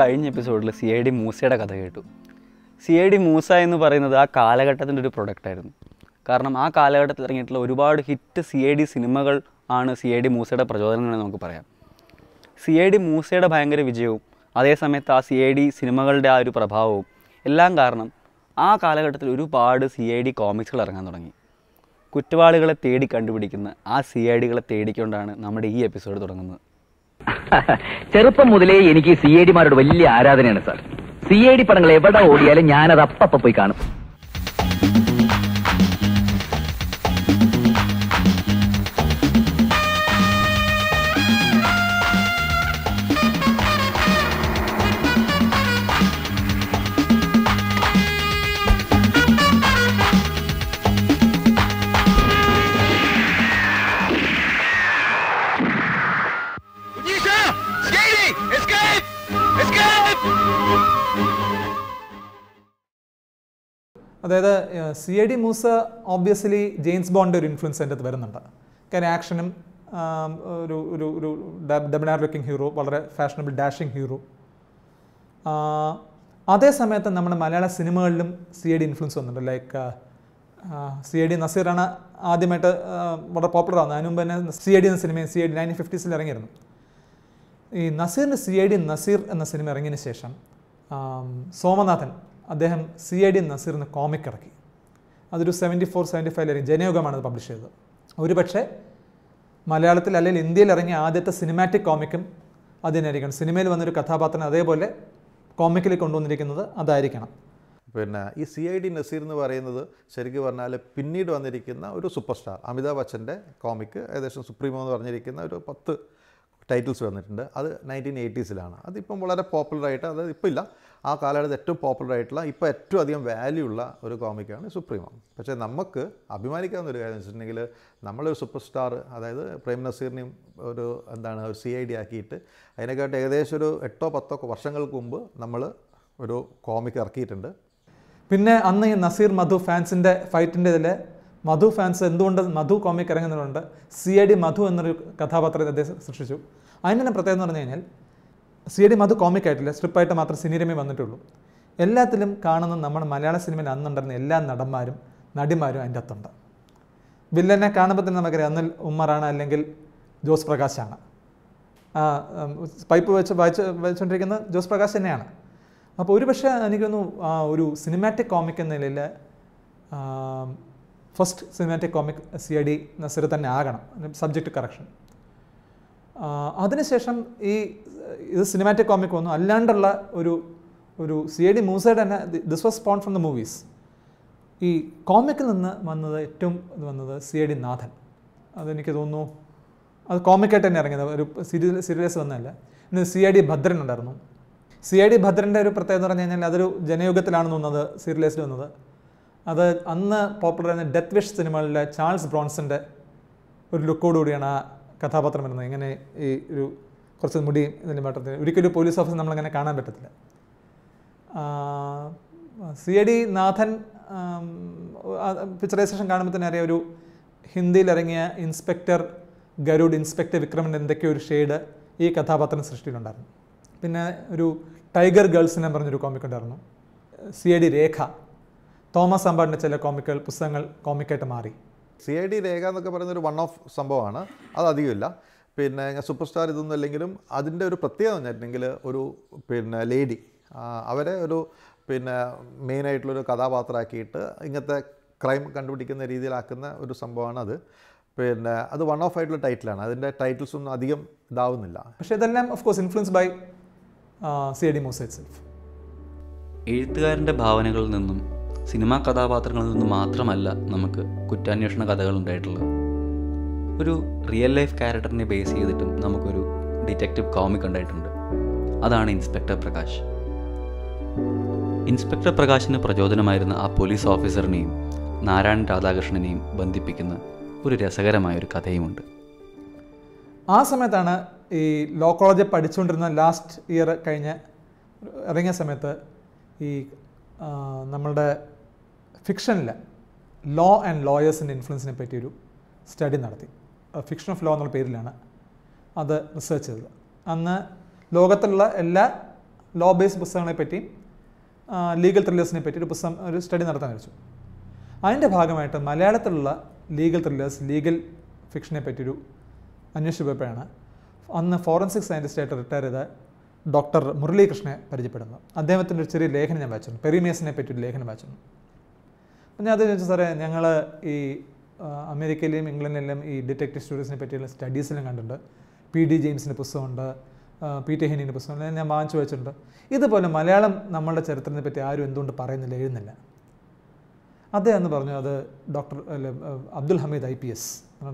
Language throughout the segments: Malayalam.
കഴിഞ്ഞ എപ്പിസോഡിൽ സി ഐ ഡി മൂസയുടെ കഥ കേട്ടു സി ഐ ഡി മൂസ എന്ന് പറയുന്നത് ആ കാലഘട്ടത്തിൻ്റെ ഒരു ആയിരുന്നു കാരണം ആ കാലഘട്ടത്തിൽ ഇറങ്ങിയിട്ടുള്ള ഒരുപാട് ഹിറ്റ് സി ഐ ഡി സിനിമകൾ ആണ് സി ഐ ഡി മൂസയുടെ പ്രചോദനങ്ങൾ നമുക്ക് പറയാം സി ഐ ഡി മൂസയുടെ ഭയങ്കര വിജയവും അതേസമയത്ത് ആ സി ഐ ഡി സിനിമകളുടെ ആ ഒരു പ്രഭാവവും എല്ലാം കാരണം ആ കാലഘട്ടത്തിൽ ഒരുപാട് സി ഐ ഡി കോമിക്സുകൾ ഇറങ്ങാൻ തുടങ്ങി കുറ്റവാളികളെ തേടി കണ്ടുപിടിക്കുന്ന ആ സി ഐ ഡികളെ തേടിക്കൊണ്ടാണ് നമ്മുടെ ഈ എപ്പിസോഡ് തുടങ്ങുന്നത് ചെറുപ്പം മുതലേ എനിക്ക് സി ഐ ഡിമാരോട് വലിയ ആരാധനയാണ് സാർ സി ഐ ഡി പടങ്ങൾ എവിടെ ഓടിയാലും ഞാനത് അപ്പപ്പോ പോയി കാണും അതായത് C I D Moosa obviously James Bond ഒരു ഇൻഫ്ലുവൻസ് അതിൻ്റെ അത് വരുന്നുണ്ട് കാര്യം ആക്ഷനും ഒരു ഒരു ഒരു ഡബിനാർ ലുക്കിംഗ് ഹീറോ വളരെ ഫാഷനബിൾ ഡാഷിങ് ഹീറോ അതേ സമയത്ത് നമ്മുടെ മലയാള സിനിമകളിലും സി ഐ ഡി ഇൻഫ്ലുവൻസ് വന്നിട്ടുണ്ട് ലൈക്ക് സി ഐ ഡി നസീറാണ് ആദ്യമായിട്ട് വളരെ പോപ്പുലർ ആകുന്നത് അതിനുമുമ്പ് തന്നെ സി ഐ ഡി എന്ന സിനിമയും സി ഐ ഡി നയൻറ്റീൻ ഫിഫ്റ്റീസിൽ ഇറങ്ങിയിരുന്നു ഈ നസീറിൻ്റെ സി ഐ ഡി നസീർ എന്ന സിനിമ ഇറങ്ങിയതിന് ശേഷം സോമനാഥൻ അദ്ദേഹം സി ഐ ഡി നസീർ എന്ന കോമിക് ഇറക്കി അതൊരു സെവൻറ്റി ഫോർ സെവൻറ്റി ഫൈവിൽ ജനയോഗമാണ് അത് പബ്ലിഷ് ചെയ്തത് ഒരുപക്ഷെ മലയാളത്തിൽ അല്ലെങ്കിൽ ഇന്ത്യയിൽ ഇറങ്ങിയ ആദ്യത്തെ സിനിമാറ്റിക് കോമിക്കും അതിനായിരിക്കണം സിനിമയിൽ വന്നൊരു കഥാപാത്രം അതേപോലെ കോമിക്കിൽ കൊണ്ടുവന്നിരിക്കുന്നത് അതായിരിക്കണം പിന്നെ ഈ സി ഐ ഡി നസീർ എന്ന് പറയുന്നത് ശരിക്കും പറഞ്ഞാൽ പിന്നീട് വന്നിരിക്കുന്ന ഒരു സൂപ്പർ സ്റ്റാർ അമിതാഭ് ബച്ചൻ്റെ കോമിക്ക് ഏകദേശം സുപ്രീമോ എന്ന് പറഞ്ഞിരിക്കുന്ന ഒരു പത്ത് ടൈറ്റിൽസ് വന്നിട്ടുണ്ട് അത് നയൻറ്റീൻ എയ്റ്റീസിലാണ് അതിപ്പം വളരെ പോപ്പുലറായിട്ട് അത് ഇപ്പം ഇല്ല ആ കാലഘട്ടത്തിൽ ഏറ്റവും പോപ്പുലർ ആയിട്ടുള്ള ഇപ്പോൾ ഏറ്റവും അധികം വാല്യൂ ഉള്ള ഒരു കോമിക്കാണ് സുപ്രീമ പക്ഷേ നമുക്ക് അഭിമാനിക്കാവുന്ന ഒരു കാര്യം വെച്ചിട്ടുണ്ടെങ്കിൽ നമ്മളൊരു സൂപ്പർ സ്റ്റാർ അതായത് പ്രേം നസീറിനെയും ഒരു എന്താണ് ഒരു സി ഐ ഡി ആക്കിയിട്ട് അതിനെക്കാട്ട് ഏകദേശം ഒരു എട്ടോ പത്തോ വർഷങ്ങൾക്ക് മുമ്പ് നമ്മൾ ഒരു കോമിക് ഇറക്കിയിട്ടുണ്ട് പിന്നെ അന്ന് ഈ നസീർ മധു ഫാൻസിൻ്റെ ഫൈറ്റിൻ്റെ ഇതിൽ മധു ഫാൻസ് എന്തുകൊണ്ട് മധു കോമിക് ഇറങ്ങുന്നതുകൊണ്ട് സി ഐ ഡി മധു എന്നൊരു കഥാപാത്രത്തെ അദ്ദേഹം സൃഷ്ടിച്ചു അതിൻ്റെ പ്രത്യേകത എന്ന് പറഞ്ഞു കഴിഞ്ഞാൽ സിനിമ അത് കോമിക് ആയിട്ടില്ല സ്ട്രിപ്പായിട്ട് മാത്രം സിനിമയെ വന്നിട്ടുള്ളൂ എല്ലാത്തിലും കാണുന്ന നമ്മുടെ മലയാള സിനിമയിൽ അന്നുണ്ടായിരുന്ന എല്ലാ നടന്മാരും നടിമാരും അതിൻ്റെ അത്തുണ്ട് വില്ലനെ കാണുമ്പോൾ തന്നെ നമുക്കറിയാം അന്നിൽ ഉമ്മറാണ് അല്ലെങ്കിൽ ജോസ് പ്രകാശാണ് പൈപ്പ് വെച്ച് വായിച്ച് വായിച്ചുകൊണ്ടിരിക്കുന്ന ജോസ് പ്രകാശ് തന്നെയാണ് അപ്പോൾ ഒരുപക്ഷെ എനിക്കൊന്നു ഒരു സിനിമാറ്റിക് കോമിക് എന്ന നിലയിൽ first cinematic comic C I D Nazir തന്നെ ആകണം സബ്ജക്റ്റ് കറക്ഷൻ അതിനുശേഷം ഈ ഇത് സിനിമാറ്റിക് കോമിക് വന്നു അല്ലാണ്ടുള്ള ഒരു ഒരു സി ഐ ഡി മൂസയുടെ തന്നെ this was spawn from the movies ഈ കോമിക്കിൽ നിന്ന് വന്നത് ഏറ്റവും ഇത് വന്നത് സി ഐ ഡി നാഥൻ അതെനിക്ക് തോന്നുന്നു അത് കോമിക്കായിട്ട് തന്നെ ഇറങ്ങിയത് ഒരു സീരിയൽ സീരിയൽസ് വന്നതല്ല ഇന്ന് സി ഐ ഡി ഭദ്രൻ ഉണ്ടായിരുന്നു സി ഐ ഡി ഭദ്രൻ്റെ ഒരു പ്രത്യേകത എന്ന് പറഞ്ഞു കഴിഞ്ഞാൽ അതൊരു ജനയുഗത്തിലാണ് തോന്നുന്നത് സീരിയലൈസ്ഡ് വന്നത് അത് അന്ന് പോപ്പുലർ ആയിരുന്ന ഡെത്ത് വിഷ് സിനിമകളിലെ ചാൾസ് ബ്രോൺസിൻ്റെ ഒരു ലുക്കോടുകൂടിയാണ് ആ കഥാപാത്രം വരുന്നത് ഇങ്ങനെ ഈ ഒരു കുറച്ച് മുടി ഇതിൻ്റെ മാറ്റത്തിന് ഒരിക്കലും പോലീസ് ഓഫീസർ നമ്മളങ്ങനെ കാണാൻ പറ്റത്തില്ല C A D Nathan picturisation കാണുമ്പോൾ തന്നെ അറിയാം ഒരു ഹിന്ദിയിൽ ഇറങ്ങിയ ഇൻസ്പെക്ടർ ഗരുഡ് ഇൻസ്പെക്ടർ വിക്രമിൻ്റെ എന്തൊക്കെയോ ഒരു ഷെയ്ഡ് ഈ കഥാപാത്രം സൃഷ്ടിയിലുണ്ടായിരുന്നു പിന്നെ ഒരു ടൈഗർ ഗേൾസ് ഗേൾസിനെ പറഞ്ഞൊരു കോമിക് ഉണ്ടായിരുന്നു C A D Rekha Thomas അമ്പാടിൻ്റെ ചില കോമിക്കുകൾ പുസ്തകങ്ങൾ കോമിക്കായിട്ട് മാറി സി ഐ ഡി രേഖ എന്നൊക്കെ പറയുന്നൊരു വൺ ഓഫ് സംഭവമാണ് അത് അധികമില്ല പിന്നെ സൂപ്പർ സ്റ്റാർ ഇതൊന്നും അല്ലെങ്കിലും അതിൻ്റെ ഒരു പ്രത്യേകത പറഞ്ഞിട്ടുണ്ടെങ്കിൽ ഒരു പിന്നെ ലേഡി അവരെ ഒരു പിന്നെ മെയിനായിട്ടുള്ളൊരു കഥാപാത്രമാക്കിയിട്ട് ഇങ്ങനത്തെ ക്രൈം കണ്ടുപിടിക്കുന്ന രീതിയിലാക്കുന്ന ഒരു സംഭവമാണ് അത് പിന്നെ അത് വൺ ഓഫ് ആയിട്ടുള്ള ടൈറ്റിലാണ് അതിൻ്റെ ടൈറ്റിൽസ് ഒന്നും അധികം ഇതാവുന്നില്ല പക്ഷേ ഇതെല്ലാം of course influence by C D Moss എഴുത്തുകാരൻ്റെ ഭാവനകളിൽ നിന്നും സിനിമാ കഥാപാത്രങ്ങളിൽ നിന്ന് മാത്രമല്ല നമുക്ക് കുറ്റാന്വേഷണ കഥകൾ ഉണ്ടായിട്ടുള്ളത് ഒരു റിയൽ ലൈഫ് ക്യാരക്ടറിനെ ബേസ് ചെയ്തിട്ടും നമുക്കൊരു ഡിറ്റക്റ്റീവ് കോമിക് ഉണ്ടായിട്ടുണ്ട് അതാണ് ഇൻസ്പെക്ടർ പ്രകാശ് ഇൻസ്പെക്ടർ പ്രകാശിന് പ്രചോദനമായിരുന്ന ആ പോലീസ് ഓഫീസറിനെയും നാരായണൻ രാധാകൃഷ്ണനെയും ബന്ധിപ്പിക്കുന്ന ഒരു രസകരമായ ഒരു കഥയുമുണ്ട് ആ സമയത്താണ് ഈ ലോ കോളേജിൽ പഠിച്ചുകൊണ്ടിരുന്ന ലാസ്റ്റ് ഇയർ കഴിഞ്ഞ് ഇറങ്ങിയ സമയത്ത് ഈ നമ്മളുടെ ഫിക്ഷനിൽ ലോ ആൻഡ് ലോയേഴ്സിൻ്റെ ഇൻഫ്ലുവൻസിനെ പറ്റി ഒരു സ്റ്റഡി നടത്തി ഫിക്ഷൻ ഓഫ് ലോ എന്നുള്ള പേരിലാണ് അത് റിസർച്ച് ചെയ്തത് അന്ന് ലോകത്തിലുള്ള എല്ലാ ലോ ബേസ്ഡ് പുസ്തകങ്ങളെ പറ്റിയും ലീഗൽ ത്രില്ലേഴ്സിനെ പറ്റി ഒരു പുസ്തകം ഒരു സ്റ്റഡി നടത്താൻ വെച്ചു അതിൻ്റെ ഭാഗമായിട്ട് മലയാളത്തിലുള്ള ലീഗൽ ത്രില്ലേഴ്സ് ലീഗൽ ഫിക്ഷനെ പറ്റിയൊരു അന്വേഷിച്ച് പോയപ്പോഴാണ് അന്ന് ഫോറൻസിക് സയൻറ്റിസ്റ്റായിട്ട് റിട്ടയർ ചെയ്ത ഡോക്ടർ മുരളീകൃഷ്ണനെ പരിചയപ്പെടുന്നത് അദ്ദേഹത്തിൻ്റെ ഒരു ചെറിയ ലേഖനം ഞാൻ വായിച്ചിരുന്നു പെരിമേസിനെ പറ്റിയൊരു ലേഖനം വായിച്ചിരുന്നു അപ്പം ഞാൻ അത് ചോദിച്ചു സാറേ ഞങ്ങൾ ഈ അമേരിക്കയിലെയും ഇംഗ്ലണ്ടിലെയും ഈ ഡിറ്റക്റ്റീവ് സ്റ്റോറീസിനെ പറ്റിയുള്ള സ്റ്റഡീസിലും കണ്ടിട്ടുണ്ട് പി ഡി ജെയിംസിൻ്റെ പുസ്തകമുണ്ട് പി ടി ഹെനിൻ്റെ പുസ്തകമുണ്ട് ഞാൻ വാങ്ങിച്ചു വെച്ചിട്ടുണ്ട് ഇതുപോലെ മലയാളം നമ്മളുടെ ചരിത്രത്തെ പറ്റി ആരും എന്തുകൊണ്ട് പറയുന്നില്ല എഴുതുന്നില്ല അദ്ദേഹം എന്ന് പറഞ്ഞു അത് ഡോക്ടർ അല്ല Abdul Hameed I P S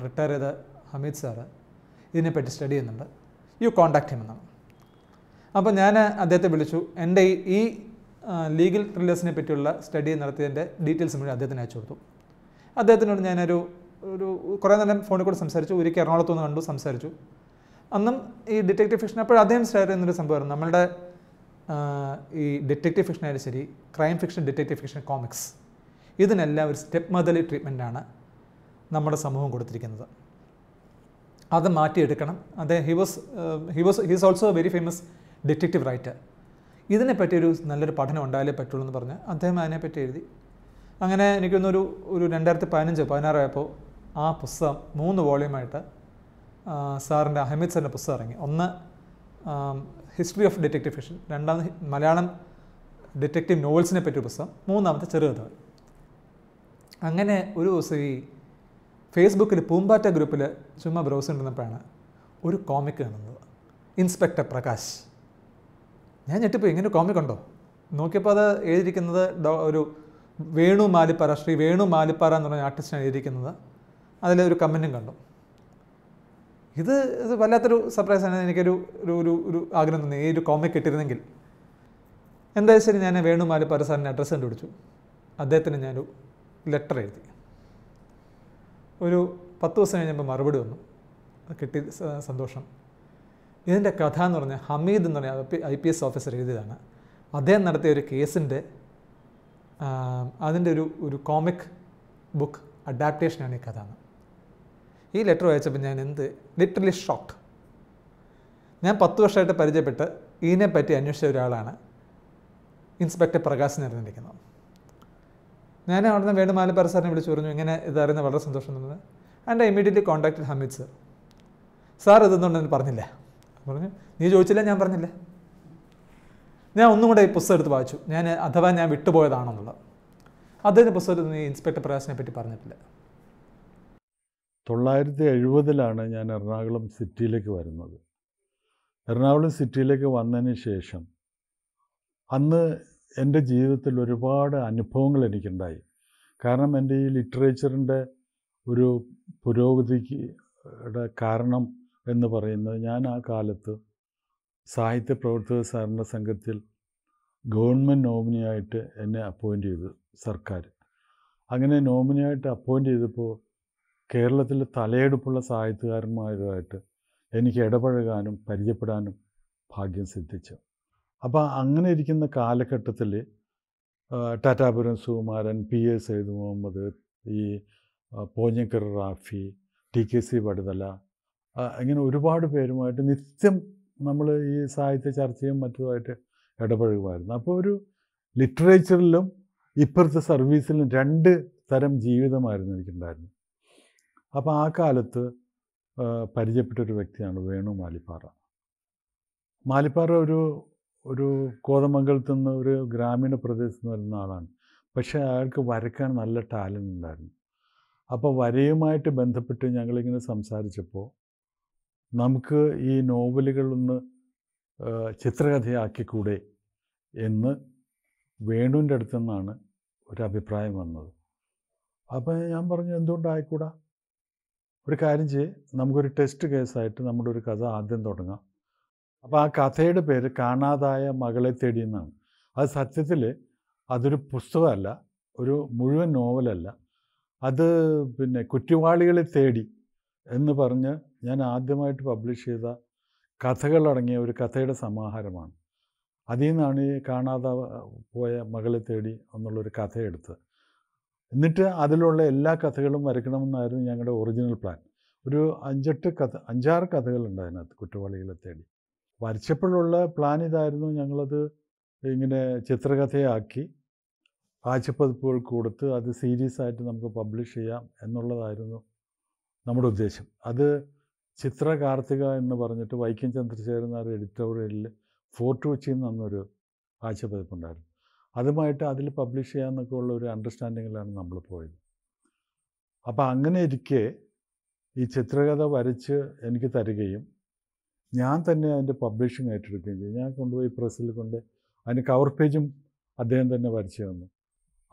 retire ചെയ്ത ഹമീദ് സാറ് ഇതിനെപ്പറ്റി സ്റ്റഡി ചെയ്യുന്നുണ്ട് യു കോണ്ടാക്ട് ചെയ്യുമെന്നാണ് അപ്പോൾ ഞാൻ അദ്ദേഹത്തെ വിളിച്ചു എൻ്റെ ഈ ലീഗൽ ത്രില്ലേഴ്സിനെ പറ്റിയുള്ള സ്റ്റഡി നടത്തിയതിൻ്റെ ഡീറ്റെയിൽസ് മുഴുവൻ അദ്ദേഹത്തിന് അയച്ചു കൊടുത്തു അദ്ദേഹത്തിനോട് ഞാനൊരു ഒരു കുറേ നേരം ഫോണിൽ കൂടെ സംസാരിച്ചു ഒരിക്കൽ എറണാകുളത്ത് നിന്ന് കണ്ടു സംസാരിച്ചു അന്നും ഈ ഡിറ്റക്റ്റീവ് ഫിക്ഷൻ അപ്പോൾ അദ്ദേഹം സ്റ്റാർട്ട് ചെയ്യുന്നൊരു സംഭവമായിരുന്നു നമ്മളുടെ ഈ ഡിറ്റക്റ്റീവ് ആയാലും ശരി crime fiction detective fiction comics ഇതിനെല്ലാം ഒരു സ്റ്റെപ്പ് മദർലി ട്രീറ്റ്മെൻറ്റാണ് നമ്മുടെ സമൂഹം കൊടുത്തിരിക്കുന്നത് അത് മാറ്റിയെടുക്കണം അദ്ദേഹം he was he was he is also very famous detective writer ഇതിനെപ്പറ്റി ഒരു നല്ലൊരു പഠനം ഉണ്ടായാലേ പറ്റുള്ളൂ എന്ന് പറഞ്ഞ് അദ്ദേഹം അതിനെപ്പറ്റി എഴുതി അങ്ങനെ എനിക്കൊന്നൊരു ഒരു രണ്ടായിരത്തി പതിനഞ്ച് പതിനാറായപ്പോൾ ആ പുസ്തകം മൂന്ന് വോളിയുമായിട്ട് സാറിൻ്റെ അഹമ്മദ് സാറിൻ്റെ പുസ്തകം ഇറങ്ങി ഒന്ന് ഹിസ്റ്ററി ഓഫ് ഡിറ്റക്റ്റീവ് ഫിഷൻ രണ്ടാമത് മലയാളം ഡിറ്റക്റ്റീവ് നോവൽസിനെ പറ്റിയ പുസ്തകം മൂന്നാമത്തെ ചെറുകഥകൾ അങ്ങനെ ഒരു ദിവസം ഈ ഫേസ്ബുക്കിൽ പൂമ്പാറ്റ ഗ്രൂപ്പിൽ ചുമ്മാ ബ്രൗസ് ഉണ്ടെന്നപ്പോഴാണ് ഒരു കോമിക് കാണുന്നത് ഇൻസ്പെക്ടർ പ്രകാശ് ഞാൻ ഞെട്ടിപ്പോയി ഇങ്ങനെ കോമിക് ഉണ്ടോ നോക്കിയപ്പോൾ അത് എഴുതിയിരിക്കുന്നത് ഒരു വേണു മാലിപ്പാറ ശ്രീ വേണു മാലിപ്പാറ എന്ന് പറഞ്ഞ ആർട്ടിസ്റ്റാണ് എഴുതിയിരിക്കുന്നത് അതിലെ ഒരു കമൻറ്റും കണ്ടു ഇത് ഇത് വല്ലാത്തൊരു സർപ്രൈസ് ആണ് എനിക്കൊരു ഒരു ഒരു ഒരു ആഗ്രഹം തന്നെ ഈ ഒരു കോമിക് കിട്ടിയിരുന്നെങ്കിൽ എന്തായാലും ശരി ഞാൻ വേണു മാലിപ്പാറ സാറിൻ്റെ അഡ്രസ്സ് കണ്ടുപിടിച്ചു അദ്ദേഹത്തിന് ഞാനൊരു ലെറ്റർ എഴുതി ഒരു പത്ത് ദിവസം കഴിഞ്ഞപ്പോൾ മറുപടി വന്നു കിട്ടി സന്തോഷം ഇതിൻ്റെ കഥ എന്ന് പറഞ്ഞാൽ ഹമീദ് എന്ന് പറഞ്ഞ ഐ പി എസ് ഓഫീസർ എഴുതിയതാണ് അദ്ദേഹം നടത്തിയ ഒരു കേസിൻ്റെ അതിൻ്റെ ഒരു ഒരു കോമിക് ബുക്ക് അഡാപ്റ്റേഷനാണ് ഈ കഥ ഈ ലെറ്റർ വായിച്ചപ്പോൾ ഞാൻ എന്ത് ലിറ്ററലി ഷോക്ക്ഡ് ഞാൻ പത്ത് വർഷമായിട്ട് പരിചയപ്പെട്ട് പറ്റി അന്വേഷിച്ച ഒരാളാണ് ഇൻസ്പെക്ടർ പ്രകാശൻ അറിഞ്ഞിരിക്കുന്നത് ഞാൻ അവിടുന്ന് വേണുമാല സാറിനെ വിളിച്ചു പറഞ്ഞു ഇങ്ങനെ ഇതറിയുന്ന വളരെ സന്തോഷം തോന്നുന്നത് and I immediately contacted Hameed sir sir ഇതൊന്നും പറഞ്ഞില്ല പറഞ്ഞു നീ ചോദിച്ചില്ല ഞാൻ പറഞ്ഞില്ലേ ഞാൻ ഒന്നും കൂടെ ഈ പുസ്തകം എടുത്ത് വായിച്ചു ഞാൻ അഥവാ ഞാൻ വിട്ടുപോയതാണെന്നുള്ളത് അദ്ദേഹത്തിൻ്റെ പുസ്തകത്തിൽ നീ ഇൻസ്പെക്ടർ പ്രകാശിനെ പറ്റി പറഞ്ഞിട്ടില്ല തൊള്ളായിരത്തി എഴുപതിലാണ് ഞാൻ എറണാകുളം സിറ്റിയിലേക്ക് വരുന്നത് എറണാകുളം സിറ്റിയിലേക്ക് വന്നതിന് ശേഷം അന്ന് എൻ്റെ ജീവിതത്തിൽ ഒരുപാട് അനുഭവങ്ങൾ എനിക്കുണ്ടായി കാരണം എൻ്റെ ഈ ലിറ്ററേച്ചറിൻ്റെ ഒരു പുരോഗതിക്ക് കാരണം എന്ന് പറയുന്നത് ഞാൻ ആ കാലത്ത് സാഹിത്യ പ്രവർത്തക സഹകരണ സംഘത്തിൽ ഗവൺമെൻറ് നോമിനിയായിട്ട് എന്നെ അപ്പോയിൻ്റ് ചെയ്തു സർക്കാർ അങ്ങനെ നോമിനിയായിട്ട് അപ്പോയിൻ്റ് ചെയ്തപ്പോൾ കേരളത്തിൽ തലയെടുപ്പുള്ള സാഹിത്യകാരന്മാരുമായിട്ട് എനിക്ക് ഇടപഴകാനും പരിചയപ്പെടാനും ഭാഗ്യം സിദ്ധിച്ചു അപ്പോൾ അങ്ങനെ ഇരിക്കുന്ന കാലഘട്ടത്തിൽ ടാറ്റാപുരം സുകുമാരൻ പി എ സൈദ് മുഹമ്മദ് ഈ Ponjikkara Rafi T K C Vaduthala ഇങ്ങനെ ഒരുപാട് പേരുമായിട്ട് നിത്യം നമ്മൾ ഈ സാഹിത്യ ചർച്ചയും മറ്റുമായിട്ട് ഇടപഴകുമായിരുന്നു അപ്പോൾ ഒരു ലിറ്ററേച്ചറിലും ഇപ്പുറത്തെ സർവീസിലും രണ്ട് തരം ജീവിതമായിരുന്നു എനിക്കുണ്ടായിരുന്നു അപ്പോൾ ആ കാലത്ത് പരിചയപ്പെട്ട ഒരു വ്യക്തിയാണ് വേണു മാലിപ്പാറ മാലിപ്പാറ ഒരു ഒരു കോതമംഗലത്തു നിന്ന് ഒരു ഗ്രാമീണ പ്രദേശത്ത് നിന്ന് വരുന്ന ആളാണ് പക്ഷേ അയാൾക്ക് വരയ്ക്കാൻ നല്ല ടാലൻ്റ് ഉണ്ടായിരുന്നു അപ്പോൾ വരയുമായിട്ട് ബന്ധപ്പെട്ട് ഞങ്ങളിങ്ങനെ സംസാരിച്ചപ്പോൾ നമുക്ക് ഈ നോവലുകളൊന്ന് ചിത്രകഥയാക്കിക്കൂടെ എന്ന് വേണുവിൻ്റെ അടുത്തു നിന്നാണ് ഒരു അഭിപ്രായം വന്നത് അപ്പോൾ ഞാൻ പറഞ്ഞു എന്തുകൊണ്ടായിക്കൂടാ ഒരു കാര്യം ചെയ്യേ നമുക്കൊരു ടെസ്റ്റ് കേസായിട്ട് നമ്മുടെ ഒരു കഥ ആദ്യം തുടങ്ങാം അപ്പോൾ ആ കഥയുടെ പേര് കാണാതായ മകളെ തേടി എന്നാണ് അത് സത്യത്തിൽ അതൊരു പുസ്തകമല്ല ഒരു മുഴുവൻ നോവലല്ല അത് പിന്നെ കുറ്റവാളികളെ തേടി എന്ന് പറഞ്ഞ് ഞാൻ ആദ്യമായിട്ട് പബ്ലിഷ് ചെയ്ത കഥകളടങ്ങിയ ഒരു കഥയുടെ സമാഹാരമാണ് അതിൽ നിന്നാണ് ഈ കാണാതെ പോയ മകളെ തേടി എന്നുള്ളൊരു കഥയെടുത്ത് എന്നിട്ട് അതിലുള്ള എല്ലാ കഥകളും വരയ്ക്കണമെന്നായിരുന്നു ഞങ്ങളുടെ ഒറിജിനൽ പ്ലാൻ ഒരു അഞ്ചെട്ട് കഥ അഞ്ചാറ് കഥകളുണ്ട് അതിനകത്ത് കുറ്റവാളികളെ തേടി വരച്ചപ്പോഴുള്ള പ്ലാൻ ഇതായിരുന്നു ഞങ്ങളത് ഇങ്ങനെ ചിത്രകഥയാക്കി കാഴ്ചപ്പതിപ്പുകൾ കൊടുത്ത് അത് സീരിയസ് ആയിട്ട് നമുക്ക് പബ്ലിഷ് ചെയ്യാം എന്നുള്ളതായിരുന്നു നമ്മുടെ ഉദ്ദേശം അത് ചിത്ര കാർത്തിക എന്ന് പറഞ്ഞിട്ട് വൈക്കം ചന്ദ്രശേഖരനാർ എഡിറ്റോറിയലിൽ ഫോർട്ട് കൊച്ചിയിൽ നിന്നൊരു കാഴ്ചപ്പതിപ്പുണ്ടായിരുന്നു അതുമായിട്ട് അതിൽ പബ്ലിഷ് ചെയ്യാമെന്നൊക്കെ ഉള്ള ഒരു അണ്ടർസ്റ്റാൻഡിങ്ങിലാണ് നമ്മൾ പോയത് അപ്പോൾ അങ്ങനെ ഇരിക്കെ ഈ ചിത്രകഥ വരച്ച് എനിക്ക് തരികയും ഞാൻ തന്നെ അതിൻ്റെ പബ്ലിഷിംഗ് ഏറ്റെടുക്കുകയും ചെയ്തു ഞാൻ കൊണ്ടുപോയി പ്രസ്സിൽ കൊണ്ട് അതിന് കവർ പേജും അദ്ദേഹം തന്നെ വരച്ചു തന്നു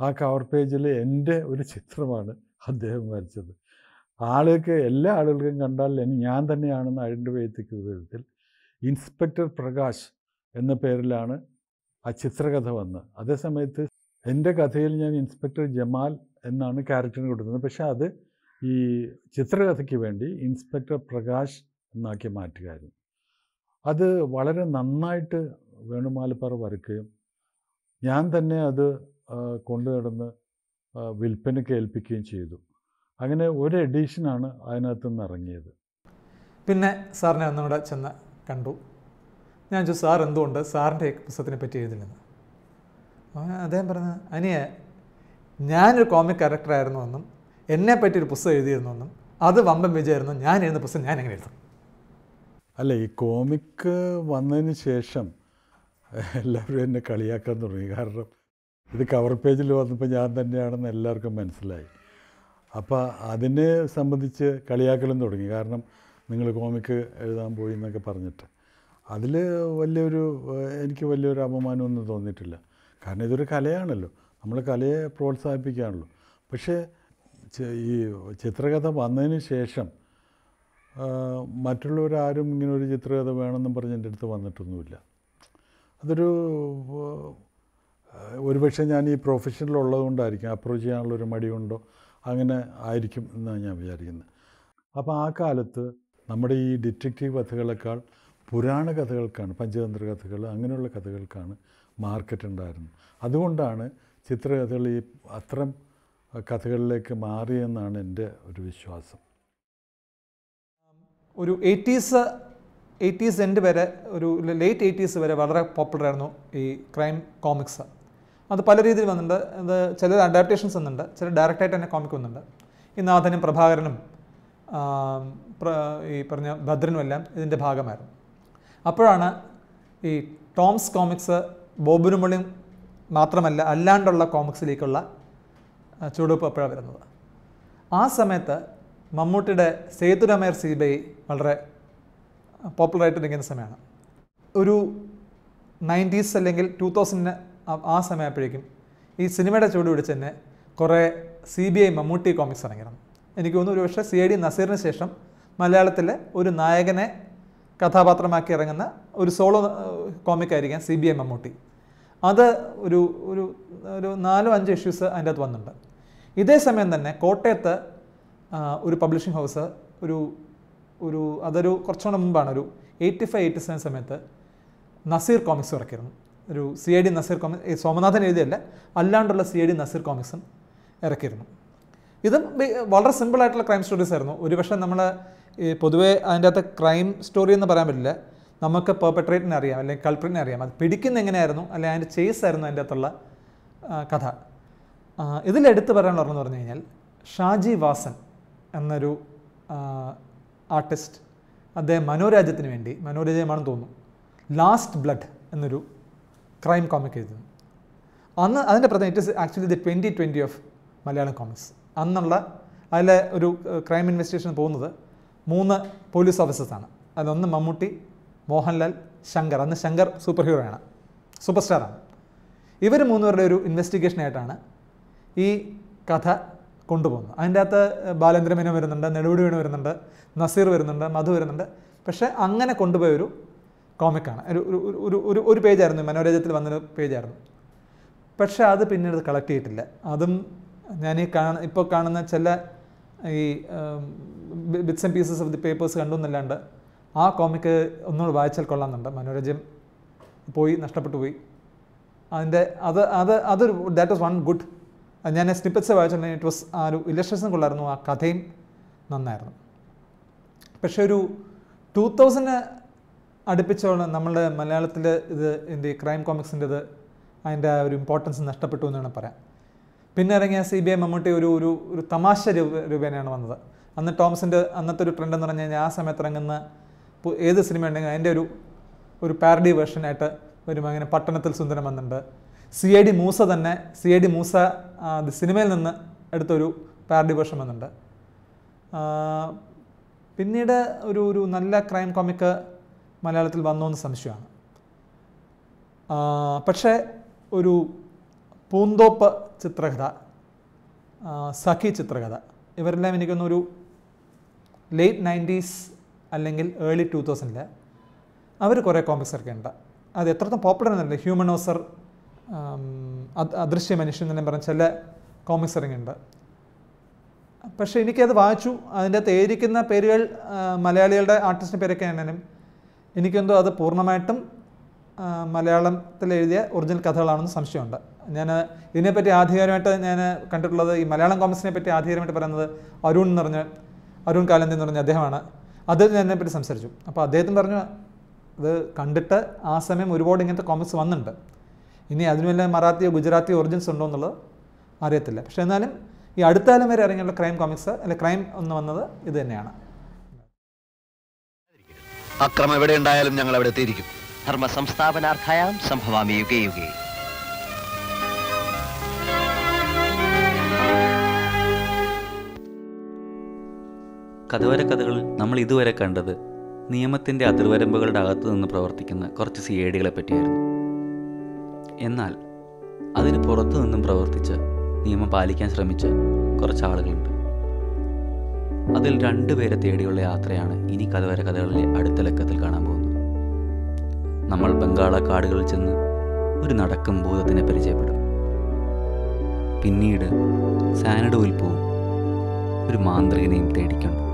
ആ കവർ പേജിൽ എൻ്റെ ഒരു ചിത്രമാണ് അദ്ദേഹം വരച്ചത് ആളുകൾക്ക് എല്ലാ ആളുകൾക്കും കണ്ടാൽ ഞാൻ തന്നെയാണെന്ന് ഐഡൻറ്റിഫൈ എത്തിക്കുന്ന വിധത്തിൽ ഇൻസ്പെക്ടർ പ്രകാശ് എന്ന പേരിലാണ് ആ ചിത്രകഥ വന്നത് അതേസമയത്ത് എൻ്റെ കഥയിൽ ഞാൻ ഇൻസ്പെക്ടർ ജമാൽ എന്നാണ് ക്യാരക്ടറിന് കൊടുക്കുന്നത് പക്ഷേ അത് ഈ ചിത്രകഥയ്ക്ക് വേണ്ടി ഇൻസ്പെക്ടർ പ്രകാശ് എന്നാക്കി മാറ്റുകയായിരുന്നു അത് വളരെ നന്നായിട്ട് വേണുമാലപ്പാറ വരയ്ക്കുകയും ഞാൻ തന്നെ അത് കൊണ്ടു നടന്ന് വിൽപ്പനയ്ക്ക് ഏൽപ്പിക്കുകയും ചെയ്തു അങ്ങനെ ഒരു എഡീഷനാണ് അതിനകത്തു നിന്ന് ഇറങ്ങിയത് പിന്നെ സാറിനെ ഒന്നുകൂടെ ചെന്ന് കണ്ടു ഞാൻ ചോദിച്ചു സാർ എന്തുകൊണ്ട് സാറിൻ്റെ പുസ്തകത്തിനെ പറ്റി എഴുതില്ലെന്ന് അദ്ദേഹം പറഞ്ഞ അനിയെ ഞാനൊരു കോമിക് ക്യാരക്ടറായിരുന്നു എന്നും എന്നെ പറ്റി ഒരു പുസ്തകം എഴുതിയിരുന്നു എന്നും അത് വമ്പൻ വിജയമായിരുന്നു ഞാൻ എഴുതുന്ന പുസ്തകം ഞാൻ എങ്ങനെ എഴുതും അല്ല ഈ കോമിക് വന്നതിന് ശേഷം എല്ലാവരും എന്നെ കളിയാക്കാൻ തുടങ്ങി കാരണം ഇത് കവർ പേജിൽ വന്നപ്പോൾ ഞാൻ തന്നെയാണെന്ന് എല്ലാവർക്കും മനസ്സിലായി അപ്പോൾ അതിനെ സംബന്ധിച്ച് കളിയാക്കലും തുടങ്ങി കാരണം നിങ്ങൾ കോമിക്ക് എഴുതാൻ പോയി എന്നൊക്കെ പറഞ്ഞിട്ട് അതിൽ വലിയൊരു എനിക്ക് വലിയൊരു അപമാനമൊന്നും തോന്നിയിട്ടില്ല കാരണം ഇതൊരു കലയാണല്ലോ നമ്മൾ കലയെ പ്രോത്സാഹിപ്പിക്കുകയാണല്ലോ പക്ഷേ ഈ ചിത്രകഥ വന്നതിന് ശേഷം മറ്റുള്ളവരാരും ഇങ്ങനെ ഒരു ചിത്രകഥ വേണമെന്നും പറഞ്ഞ് എൻ്റെ അടുത്ത് വന്നിട്ടൊന്നുമില്ല അതൊരു ഒരുപക്ഷെ ഞാൻ ഈ പ്രൊഫഷനിലുള്ളതുകൊണ്ടായിരിക്കും അപ്രോച്ച് ചെയ്യാനുള്ളൊരു മടിയുണ്ടോ അങ്ങനെ ആയിരിക്കും എന്നാണ് ഞാൻ വിചാരിക്കുന്നത് അപ്പോൾ ആ കാലത്ത് നമ്മുടെ ഈ ഡിറ്റക്റ്റീവ് കഥകളെക്കാൾ പുരാണ കഥകൾക്കാണ് പഞ്ചതന്ത്ര കഥകൾ അങ്ങനെയുള്ള കഥകൾക്കാണ് മാർക്കറ്റ് ഉണ്ടായിരുന്നത് അതുകൊണ്ടാണ് ചിത്രകഥകൾ ഈ അത്തരം കഥകളിലേക്ക് മാറിയെന്നാണ് എൻ്റെ ഒരു വിശ്വാസം ഒരു എയ്റ്റീസ് എയ്റ്റീസ് എൻഡ് വരെ ഒരു ലേറ്റ് എയ്റ്റീസ് വരെ വളരെ പോപ്പുലറായിരുന്നു ഈ ക്രൈം കോമിക്സ് അത് പല രീതിയിൽ വന്നിട്ടുണ്ട് അത് ചില അഡാപ്റ്റേഷൻസ് വന്നിട്ടുണ്ട് ചില ഡയറക്റ്റായിട്ട് തന്നെ കോമിക് വന്നിട്ടുണ്ട് ഈ നാഥനും പ്രഭാകരനും ഈ പറഞ്ഞ ഭദ്രനും എല്ലാം ഇതിൻ്റെ ഭാഗമായിരുന്നു അപ്പോഴാണ് ഈ ടോംസ് കോമിക്സ് ബോബിനുമളിയും മാത്രമല്ല അല്ലാണ്ടുള്ള കോമിക്സിലേക്കുള്ള ചുവടുവെപ്പ് എപ്പോഴാണ് വരുന്നത് ആ സമയത്ത് മമ്മൂട്ടിയുടെ സേതുരമേർ സി ബി വളരെ പോപ്പുലറായിട്ട് നിൽക്കുന്ന സമയമാണ് ഒരു നയൻറ്റീസ് അല്ലെങ്കിൽ ടൂ തൗസൻഡിന് ആ സമയപ്പോഴേക്കും ഈ സിനിമയുടെ ചുവട് പിടിച്ച് തന്നെ കുറേ C B I Mammootty comics ഇറങ്ങിയിരുന്നു എനിക്ക് തോന്നുന്നു പക്ഷേ സി ഐ ഡി നസീറിന് ശേഷം മലയാളത്തിലെ ഒരു നായകനെ കഥാപാത്രമാക്കി ഇറങ്ങുന്ന ഒരു സോളോ കോമിക് ആയിരിക്കാം സി ബി ഐ മമ്മൂട്ടി അത് ഒരു ഒരു ഒരു നാലോ അഞ്ച് ഇഷ്യൂസ് അതിൻ്റെ അകത്ത് വന്നിട്ടുണ്ട് ഇതേ സമയം തന്നെ കോട്ടയത്ത് ഒരു പബ്ലിഷിംഗ് ഹൗസ് ഒരു ഒരു അതൊരു കുറച്ചുകൂടെ മുമ്പാണ് ഒരു എയ്റ്റി ഫൈവ് എയ്റ്റി സെവൻ സമയത്ത് നസീർ കോമിക്സ് ഇറക്കിയിരുന്നു ഒരു C I D Nazir comics Somanathan എഴുതിയല്ല അല്ലാണ്ടുള്ള സി ഐ ഡി നസീർ കോമിക്സും ഇറക്കിയിരുന്നു ഇതും വളരെ സിമ്പിളായിട്ടുള്ള ക്രൈം സ്റ്റോറീസ് ആയിരുന്നു ഒരുപക്ഷെ നമ്മൾ പൊതുവേ അതിൻ്റെ അകത്ത് ക്രൈം സ്റ്റോറി എന്ന് പറയാൻ പറ്റില്ല നമുക്ക് പെർപ്പട്രേറ്റിനെ അറിയാം അല്ലെങ്കിൽ കൾപ്രിറ്റിനെ അറിയാം അത് പിടിക്കുന്ന എങ്ങനെയായിരുന്നു അല്ലെങ്കിൽ അതിൻ്റെ ചേസ് ആയിരുന്നു അതിൻ്റെ അകത്തുള്ള കഥ ഇതിലെടുത്ത് എന്ന് പറഞ്ഞു കഴിഞ്ഞാൽ ഷാജി വാസൻ എന്നൊരു ആർട്ടിസ്റ്റ് അദ്ദേഹം മനോരാജ്യത്തിന് വേണ്ടി മനോരാജ്യമാണെന്ന് തോന്നുന്നു ലാസ്റ്റ് ബ്ലഡ് എന്നൊരു ക്രൈം കോമിക് എഴുതുന്നത് അന്ന് അതിൻ്റെ പ്രധാന it is actually the twenty twenty of Malayalam comics അന്നുള്ള അതിലെ ഒരു ക്രൈം ഇൻവെസ്റ്റിഗേഷൻ പോകുന്നത് മൂന്ന് പോലീസ് ഓഫീസേഴ്സാണ് അതൊന്ന് മമ്മൂട്ടി മോഹൻലാൽ ശങ്കർ അന്ന് ശങ്കർ സൂപ്പർ ഹീറോ ആണ് സൂപ്പർ സ്റ്റാറാണ് ഇവർ മൂന്നുപേരുടെ ഒരു ഇൻവെസ്റ്റിഗേഷനായിട്ടാണ് ഈ കഥ കൊണ്ടുപോകുന്നത് അതിൻ്റെ അകത്ത് ബാലേന്ദ്രമേനോ വരുന്നുണ്ട് നെടുപടി വേണു വരുന്നുണ്ട് നസീർ വരുന്നുണ്ട് മധു വരുന്നുണ്ട് പക്ഷേ അങ്ങനെ കൊണ്ടുപോയൊരു കോമിക്കാണ് ഒരു ഒരു ഒരു ഒരു പേജായിരുന്നു മനോരഞ്ജത്തിൽ വന്നൊരു പേജായിരുന്നു പക്ഷേ അത് പിന്നീട് കളക്ട് ചെയ്തിട്ടില്ല അതും ഞാൻ ഈ കാണ ഇപ്പോൾ കാണുന്ന ചില ഈ bits and pieces of the papers കണ്ടു എന്നല്ലാണ്ട് ആ കോമിക്ക് ഒന്നുകൂടെ വായിച്ചാൽ കൊള്ളാമെന്നുണ്ട് മനോരഞ്ജം പോയി നഷ്ടപ്പെട്ടു പോയി അതിൻ്റെ അത് അത് അതൊരു ദാറ്റ് വാസ് വൺ ഗുഡ് ഞാൻ സ്നിപ്പറ്റ്സ് വായിച്ചിട്ടുണ്ടെങ്കിൽ ഇറ്റ് വാസ് ആ ഒരു ഇലസ്ട്രേഷൻ കൊള്ളായിരുന്നു ആ കഥയും നന്നായിരുന്നു പക്ഷേ ഒരു ടൂ തൗസൻഡ് അടുപ്പിച്ചോളം നമ്മുടെ മലയാളത്തിൽ ഇത് എൻ്റെ ക്രൈം ഇത് അതിൻ്റെ ആ ഒരു ഇമ്പോർട്ടൻസ് നഷ്ടപ്പെട്ടു എന്ന് വേണം പറയാം പിന്നെ ഇറങ്ങിയ സി ബി ഐ മമ്മൂട്ടി ഒരു ഒരു ഒരു തമാശ രൂപ രൂപേണയാണ് വന്നത് അന്ന് ടോംസിൻ്റെ അന്നത്തെ ഒരു ട്രെൻഡ് എന്ന് പറഞ്ഞു കഴിഞ്ഞാൽ ആ സമയത്ത് ഇറങ്ങുന്ന ഏത് സിനിമ ഉണ്ടെങ്കിൽ അതിൻ്റെ ഒരു ഒരു പാരഡി വേർഷനായിട്ട് ഒരു അങ്ങനെ പട്ടണത്തിൽ സുന്ദരം വന്നിട്ടുണ്ട് സി ഐ ഡി മൂസ തന്നെ സി ഐ ഡി മൂസ സിനിമയിൽ നിന്ന് എടുത്തൊരു പാരഡി വേർഷൻ വന്നിട്ടുണ്ട് പിന്നീട് ഒരു ഒരു നല്ല ക്രൈം കോമിക് മലയാളത്തിൽ വന്നോ എന്ന് സംശയമാണ് പക്ഷേ ഒരു പൂന്തോപ്പ് ചിത്രകഥ സഖി ചിത്രകഥ ഇവരെല്ലാം എനിക്കൊന്നൊരു ലേറ്റ് നയൻറ്റീസ് അല്ലെങ്കിൽ ഏർലി ടു തൗസൻഡിൽ അവർ കുറേ കോമിക്സ് ഉണ്ട് അത് എത്രത്തോളം പോപ്പുലർ എന്നല്ല ഹ്യൂമനോസർ അദൃശ്യ മനുഷ്യൻ എന്നെല്ലാം പറഞ്ഞ ചില കോമിക്സ് ഉണ്ട് പക്ഷേ എനിക്കത് വായിച്ചു അതിൻ്റെ അകത്ത് ഏരിക്കുന്ന പേരുകൾ മലയാളികളുടെ ആർട്ടിസ്റ്റിൻ്റെ പേരൊക്കെ ആണെങ്കിലും എനിക്കെന്തോ അത് പൂർണ്ണമായിട്ടും മലയാളത്തിൽ എഴുതിയ ഒറിജിനൽ കഥകളാണെന്ന് സംശയമുണ്ട് ഞാൻ ഇതിനെപ്പറ്റി ആധികാരമായിട്ട് ഞാൻ കണ്ടിട്ടുള്ളത് ഈ മലയാളം കോമിക്സിനെ പറ്റി ആധികാരമായിട്ട് പറയുന്നത് അരുൺ എന്ന് പറഞ്ഞ അരുൺ കാലന്തി എന്ന് പറഞ്ഞ അദ്ദേഹമാണ് അദ്ദേഹത്തിന് എന്നെപ്പറ്റി സംസാരിച്ചു അപ്പോൾ അദ്ദേഹത്തിന് പറഞ്ഞു ഇത് കണ്ടിട്ട് ആ സമയം ഒരുപാട് ഇങ്ങനത്തെ കോമിക്സ് വന്നിട്ടുണ്ട് ഇനി അതിനു വല്ല മറാത്തിയോ ഗുജറാത്തിയോ ഒറിജിൻസ് ഉണ്ടോ എന്നുള്ളത് അറിയത്തില്ല പക്ഷേ എന്നാലും ഈ അടുത്താലും വരെ ഇറങ്ങിയുള്ള ക്രൈം കോമിക്സ് അല്ലെ ക്രൈം ഒന്ന് വന്നത് ഇത് തന്നെയാണ് അക്രമം എവിടെ ഉണ്ടായാലും ഞങ്ങൾ അവിടെ എത്തിയിരിക്കും ധർമ്മ സംസ്ഥാപനാർത്ഥയാം സംഭവാമി യുഗേ കഥവര കഥകളിൽ നമ്മൾ ഇതുവരെ കണ്ടത് നിയമത്തിൻ്റെ അതിർവരമ്പുകളുടെ അകത്തു നിന്ന് പ്രവർത്തിക്കുന്ന കുറച്ച് സി ഐ ഡികളെ പറ്റിയായിരുന്നു എന്നാൽ അതിന് പുറത്തു നിന്നും പ്രവർത്തിച്ച് നിയമം പാലിക്കാൻ ശ്രമിച്ച കുറച്ച് ആളുകളുണ്ട് അതിൽ രണ്ടുപേരെ തേടിയുള്ള യാത്രയാണ് ഇനി കഥവര കഥകളിലെ അടുത്ത ലക്കത്തിൽ കാണാൻ പോകുന്നത് നമ്മൾ ബംഗാള കാടുകളിൽ ചെന്ന് ഒരു നടക്കും ഭൂതത്തിനെ പരിചയപ്പെടും പിന്നീട് സാനഡോയിൽ പോവും ഒരു മാന്ത്രികനെയും തേടിക്കൊണ്ട്